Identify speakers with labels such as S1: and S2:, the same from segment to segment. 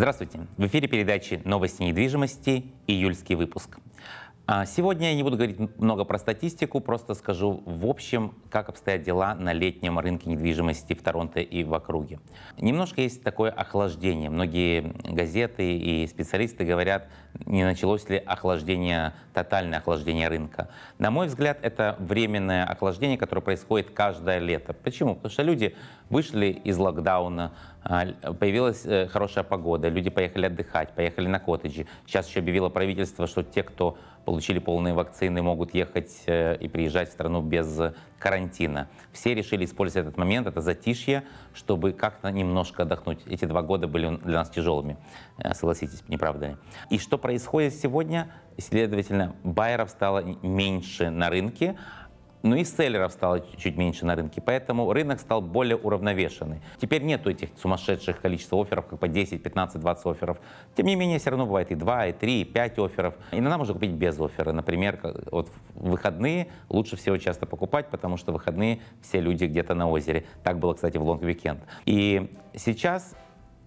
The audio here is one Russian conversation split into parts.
S1: Здравствуйте! В эфире передачи «Новости недвижимости» июльский выпуск. А, сегодня я не буду говорить много про статистику, просто скажу в общем, как обстоят дела на летнем рынке недвижимости в Торонто и в округе. Немножко есть такое охлаждение. Многие газеты и специалисты говорят, не началось ли охлаждение, тотальное охлаждение рынка. На мой взгляд, это временное охлаждение, которое происходит каждое лето. Почему? Потому что люди вышли из локдауна, а, появилась э, хорошая погода, люди поехали отдыхать, поехали на коттеджи. Сейчас еще объявило правительство, что те, кто получили полные вакцины, могут ехать э, и приезжать в страну без карантина. Все решили использовать этот момент, это затишье, чтобы как-то немножко отдохнуть. Эти два года были для нас тяжелыми, э, согласитесь, не правда ли? И что происходит сегодня? Следовательно, байеров стало меньше на рынке, но ну и селлеров стало чуть меньше на рынке, поэтому рынок стал более уравновешенный. Теперь нету этих сумасшедших количеств офферов, как по 10, 15, 20 офферов. Тем не менее, все равно бывает и 2, и 3, и 5 офферов. Иногда можно купить без оффера. Например, вот в выходные лучше всего часто покупать, потому что в выходные все люди где-то на озере. Так было, кстати, в лонг-викенд. И сейчас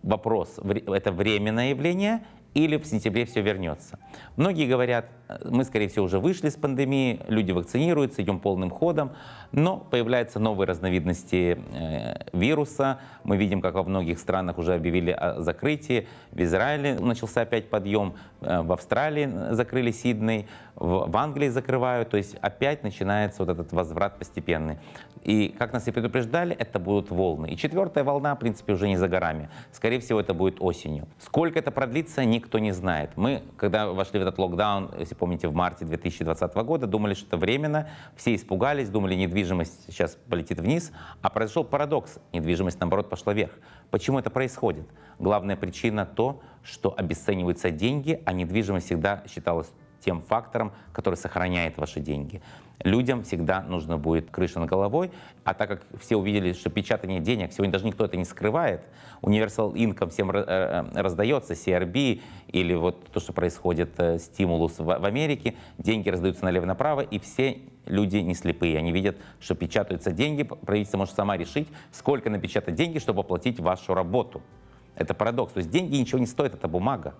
S1: вопрос, это временное явление или в сентябре все вернется. Многие говорят, э, мы, скорее всего, уже вышли с пандемии, люди вакцинируются, идем полным ходом, но появляются новые разновидности э, вируса. Мы видим, как во многих странах уже объявили о закрытии. В Израиле начался опять подъем, Э, в Австралии закрыли Сидней, в Англии закрывают, то есть опять начинается вот этот возврат постепенный. И, как нас и предупреждали, это будут волны. И четвертая волна, в принципе, уже не за горами. Скорее всего, это будет осенью. Сколько это продлится, никто не знает. Мы, когда вошли в этот локдаун, если помните, в марте 2020 года, думали, что это временно. Все испугались, думали, недвижимость сейчас полетит вниз. А произошел парадокс. Недвижимость, наоборот, пошла вверх. Почему это происходит? Главная причина то, что обесцениваются деньги, а недвижимость всегда считалась тем фактором, который сохраняет ваши деньги. Людям всегда нужно будет крыша над головой, а так как все увидели, что печатание денег, сегодня даже никто это не скрывает, Universal Income всем э, э, раздается, CRB или вот то, что происходит э, стимулус в Америке, деньги раздаются налево-направо, и все люди не слепые, они видят, что печатаются деньги, правительство может сама решить, сколько напечатать деньги, чтобы оплатить вашу работу. Это парадокс. То есть деньги ничего не стоят, это бумага.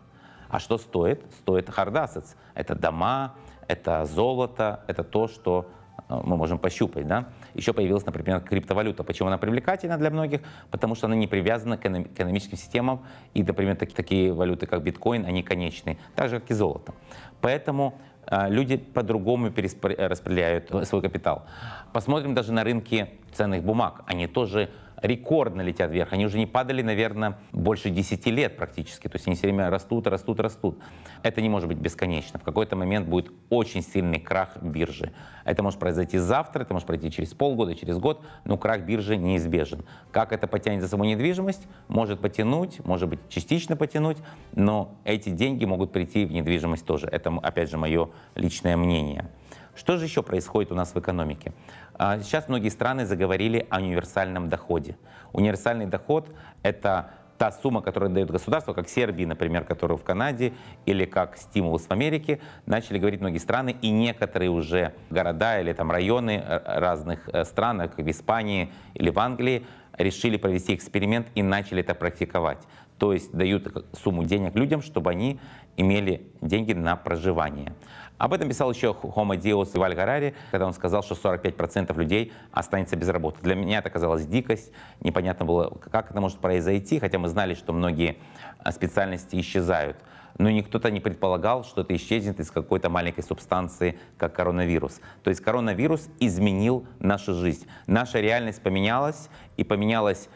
S1: А что стоит? Стоит хардасец. Это дома, это золото, это то, что э, мы можем пощупать. Да? Еще появилась, например, криптовалюта. Почему она привлекательна для многих? Потому что она не привязана к экономическим системам. И, например, такие, такие валюты, как биткоин, они конечные, так же, как и золото. Поэтому э, люди по-другому э, распределяют свой капитал. Посмотрим даже на рынки ценных бумаг. Они тоже рекордно летят вверх. Они уже не падали, наверное, больше 10 лет практически. То есть они все время растут, растут, растут. Это не может быть бесконечно. В какой-то момент будет очень сильный крах биржи. Это может произойти завтра, это может произойти через полгода, через год, но крах биржи неизбежен. Как это потянет за собой недвижимость? Может потянуть, может быть частично потянуть, но эти деньги могут прийти в недвижимость тоже. Это, опять же, мое личное мнение. Что же еще происходит у нас в экономике? А, сейчас многие страны заговорили о универсальном доходе. Универсальный доход – это та сумма, которую дает государство, как Сербии, например, которую в Канаде, или как стимулус в Америке, начали говорить многие страны, и некоторые уже города или там районы э, разных э, стран, как в Испании или в Англии, решили провести эксперимент и начали это практиковать. То есть дают э, сумму денег людям, чтобы они имели деньги на проживание. Об этом писал еще Хома Диос и Валь Гарари, когда он сказал, что 45% людей останется без работы. Для меня это казалось дикость, непонятно было, как это может произойти, хотя мы знали, что многие а, специальности исчезают но никто-то не предполагал, что это исчезнет из какой-то маленькой субстанции, как коронавирус. То есть коронавирус изменил нашу жизнь. Наша реальность поменялась, и поменялась,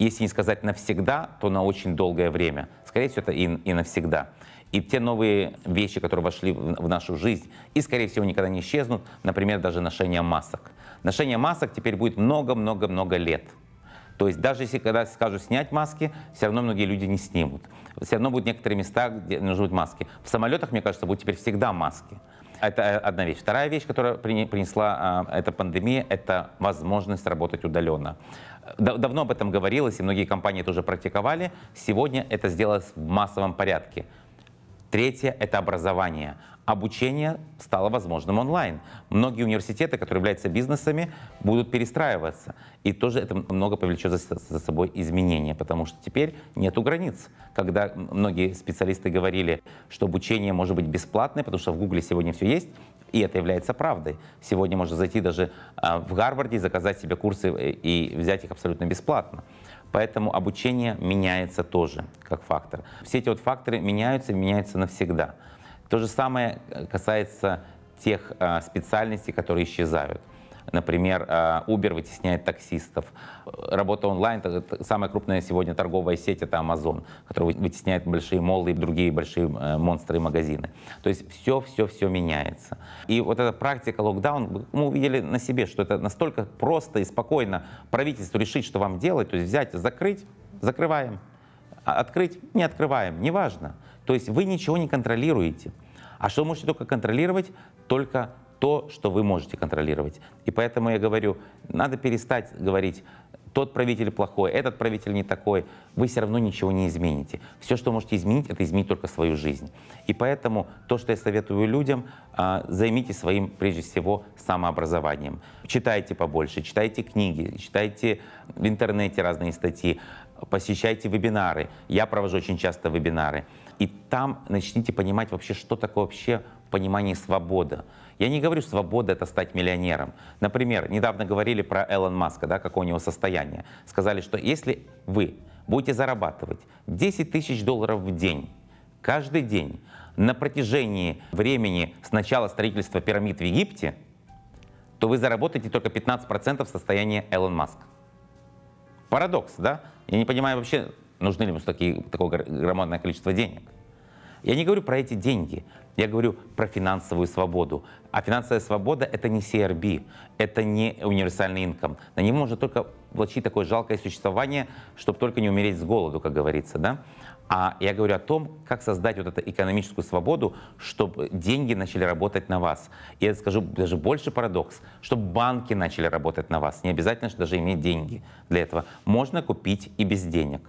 S1: если не сказать навсегда, то на очень долгое время. Скорее всего, это и, и навсегда. И те новые вещи, которые вошли в нашу жизнь и, скорее всего, никогда не исчезнут, например, даже ношение масок. Ношение масок теперь будет много-много-много лет. То есть даже если когда скажут снять маски, все равно многие люди не снимут. Все равно будут некоторые места, где нужны будут маски. В самолетах, мне кажется, будут теперь всегда маски. Это э, одна вещь. Вторая вещь, которая принесла а, эта пандемия, это возможность работать удаленно. Давно об этом говорилось, и многие компании тоже практиковали. Сегодня это сделалось в массовом порядке. Третье – это образование. Обучение стало возможным онлайн. Многие университеты, которые являются бизнесами, будут перестраиваться. И тоже это много повлечет за, за собой изменения, потому что теперь нет границ. Когда многие специалисты говорили, что обучение может быть бесплатное, потому что в Гугле сегодня все есть, и это является правдой. Сегодня можно зайти даже а, в Гарварде и заказать себе курсы э, и взять их абсолютно бесплатно. Поэтому обучение меняется тоже как фактор. Все эти вот факторы меняются и меняются навсегда. То же самое э, касается тех э, специальностей, которые исчезают. Например, а, Uber вытесняет таксистов. Работа онлайн — это самая крупная сегодня торговая сеть — это Amazon, которая вытесняет большие моллы и другие большие э, монстры и магазины. То есть все-все-все меняется. И вот эта практика локдаун, мы увидели на себе, что это настолько просто и спокойно правительству решить, что вам делать, то есть взять, закрыть, закрываем, а открыть, не открываем, неважно. То есть вы ничего не контролируете. А что можете только контролировать? Только то, что вы можете контролировать. И поэтому я говорю, надо перестать говорить, тот правитель плохой, этот правитель не такой, вы все равно ничего не измените. Все, что можете изменить, это изменить только свою жизнь. И поэтому то, что я советую людям, а, займитесь своим, прежде всего, самообразованием. Читайте побольше, читайте книги, читайте в интернете разные статьи, посещайте вебинары. Я провожу очень часто вебинары. И там начните понимать вообще, что такое вообще понимании свобода. Я не говорю, свобода — это стать миллионером. Например, недавно говорили про Элон Маска, да, какое у него состояние. Сказали, что если вы будете зарабатывать 10 тысяч долларов в день, каждый день, на протяжении времени с начала строительства пирамид в Египте, то вы заработаете только 15% состояния Элон Маска. Парадокс, да? Я не понимаю вообще, нужны ли ему такие, такое громадное количество денег. Я не говорю про эти деньги, я говорю про финансовую свободу. А финансовая свобода — это не CRB, это не универсальный инком. На него можно только влачить такое жалкое существование, чтобы только не умереть с голоду, как говорится. Да? А я говорю о том, как создать вот эту экономическую свободу, чтобы деньги начали работать на вас. И я скажу даже больше парадокс, чтобы банки начали работать на вас. Не обязательно что даже иметь деньги для этого. Можно купить и без денег.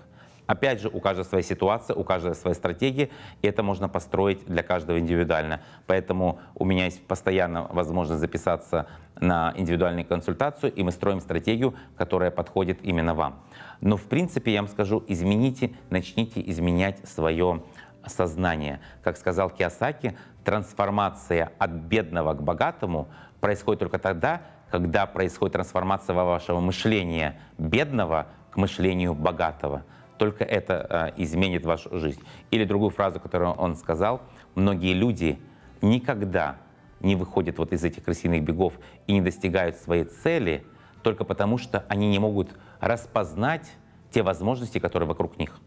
S1: Опять же, у каждой своя ситуация, у каждой своя стратегия, и это можно построить для каждого индивидуально. Поэтому у меня есть постоянно возможность записаться на индивидуальную консультацию, и мы строим стратегию, которая подходит именно вам. Но, в принципе, я вам скажу, измените, начните изменять свое сознание. Как сказал Киосаки, трансформация от бедного к богатому происходит только тогда, когда происходит трансформация вашего мышления бедного к мышлению богатого. Только это а, изменит вашу жизнь. Или другую фразу, которую он сказал, многие люди никогда не выходят вот из этих крысиных бегов и не достигают своей цели только потому, что они не могут распознать те возможности, которые вокруг них.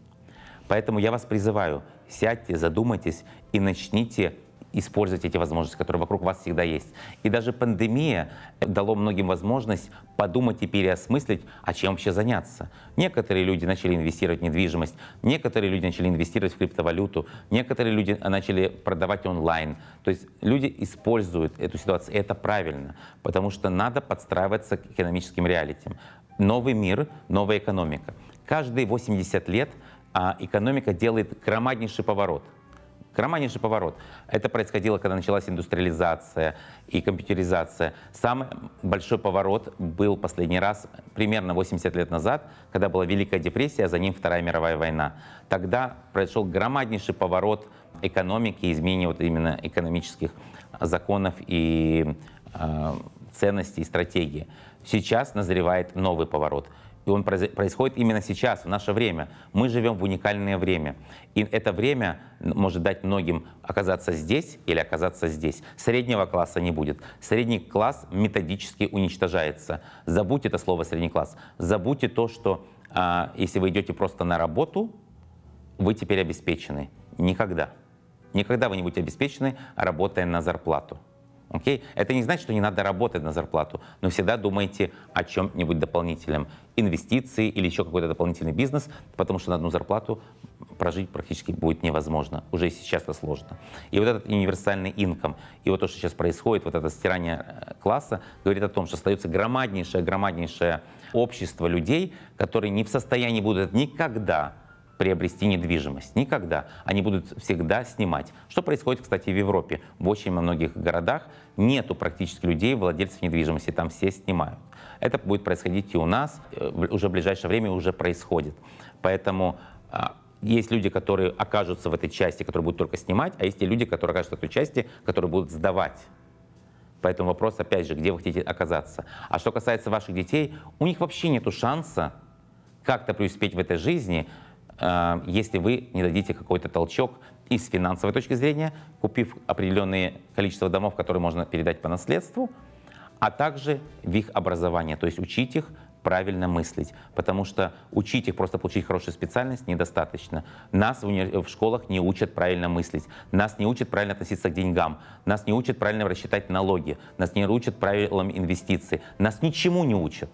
S1: Поэтому я вас призываю, сядьте, задумайтесь и начните использовать эти возможности, которые вокруг вас всегда есть. И даже пандемия дала многим возможность подумать и переосмыслить, а чем вообще заняться. Некоторые люди начали инвестировать в недвижимость, некоторые люди начали инвестировать в криптовалюту, некоторые люди начали продавать онлайн. То есть люди используют эту ситуацию, и это правильно, потому что надо подстраиваться к экономическим реалиям. Новый мир, новая экономика. Каждые 80 лет а, экономика делает громаднейший поворот – Романе же поворот. Это происходило, когда началась индустриализация и компьютеризация. Самый большой поворот был последний раз примерно 80 лет назад, когда была Великая депрессия, а за ним Вторая мировая война. Тогда произошел громаднейший поворот экономики, изменения вот именно экономических законов и э, ценностей и стратегии. Сейчас назревает новый поворот – и он происходит именно сейчас, в наше время. Мы живем в уникальное время. И это время может дать многим оказаться здесь или оказаться здесь. Среднего класса не будет. Средний класс методически уничтожается. Забудьте это слово «средний класс». Забудьте то, что а, если вы идете просто на работу, вы теперь обеспечены. Никогда. Никогда вы не будете обеспечены, работая на зарплату. Окей? Это не значит, что не надо работать на зарплату, но всегда думайте о чем-нибудь дополнительном. Инвестиции или еще какой-то дополнительный бизнес, потому что на одну зарплату прожить практически будет невозможно. Уже сейчас это сложно. И вот этот универсальный инком, и вот то, что сейчас происходит, вот это стирание э, класса, говорит о том, что остается громаднейшее, громаднейшее общество людей, которые не в состоянии будут никогда приобрести недвижимость. Никогда. Они будут всегда снимать. Что происходит, кстати, в Европе. В очень многих городах нету практически людей, владельцев недвижимости. Там все снимают. Это будет происходить и у нас. Э, уже в ближайшее время уже происходит. Поэтому а, есть люди, которые окажутся в этой части, которые будут только снимать, а есть и люди, которые окажутся в этой части, которые будут сдавать. Поэтому вопрос, опять же, где вы хотите оказаться. А что касается ваших детей, у них вообще нет шанса как-то преуспеть в этой жизни, Э, если вы не дадите какой-то толчок и с финансовой точки зрения, купив определенное количество домов, которые можно передать по наследству, а также в их образование, то есть учить их правильно мыслить, потому что учить их, просто получить хорошую специальность недостаточно. Нас в, в школах не учат правильно мыслить, нас не учат правильно относиться к деньгам, нас не учат правильно рассчитать налоги, нас не учат правилам инвестиций, нас ничему не учат.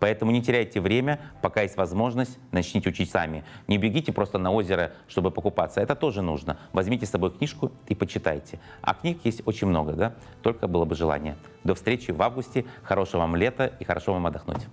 S1: Поэтому не теряйте время, пока есть возможность, начните учить сами. Не бегите просто на озеро, чтобы покупаться. Это тоже нужно. Возьмите с собой книжку и почитайте. А книг есть очень много, да? Только было бы желание. До встречи в августе. Хорошего вам лета и хорошо вам отдохнуть.